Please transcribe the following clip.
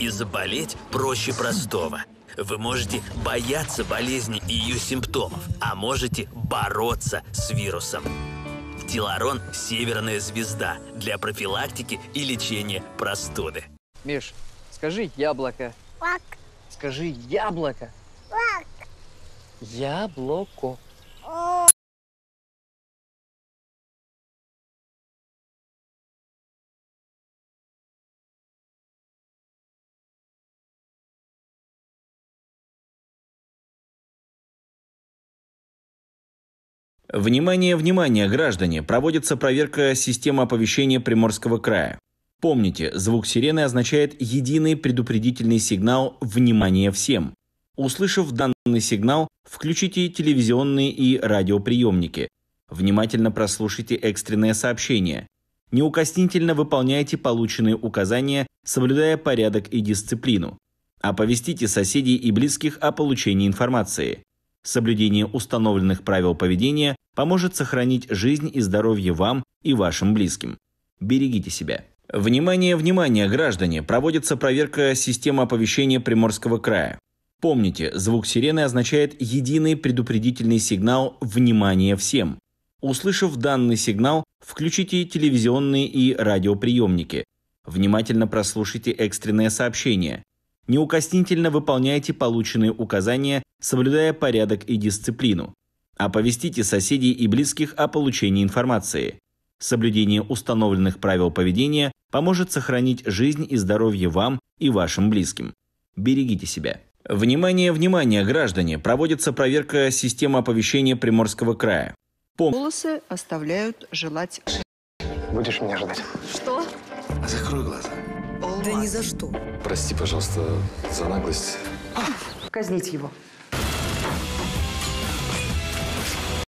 и заболеть проще простого. Вы можете бояться болезни и ее симптомов, а можете бороться с вирусом. Теларон – северная звезда для профилактики и лечения простуды. Миш, скажи «яблоко». Лак. Скажи «яблоко». Лак. Яблоко. Внимание, внимание, граждане! Проводится проверка системы оповещения Приморского края. Помните, звук сирены означает единый предупредительный сигнал «Внимание всем». Услышав данный сигнал, включите телевизионные и радиоприемники. Внимательно прослушайте экстренное сообщение. Неукоснительно выполняйте полученные указания, соблюдая порядок и дисциплину. Оповестите соседей и близких о получении информации. Соблюдение установленных правил поведения поможет сохранить жизнь и здоровье вам и вашим близким. Берегите себя. Внимание, внимание, граждане! Проводится проверка системы оповещения Приморского края. Помните, звук сирены означает единый предупредительный сигнал «Внимание всем!». Услышав данный сигнал, включите телевизионные и радиоприемники. Внимательно прослушайте экстренное сообщение. Неукоснительно выполняйте полученные указания, соблюдая порядок и дисциплину. Оповестите соседей и близких о получении информации. Соблюдение установленных правил поведения поможет сохранить жизнь и здоровье вам и вашим близким. Берегите себя. Внимание, внимание, граждане! Проводится проверка системы оповещения Приморского края. Пом... Волосы оставляют желать... Будешь меня ждать? Что? закрой глаза. Олма. Да ни за что. Прости, пожалуйста, за наглость. А. Казнить его.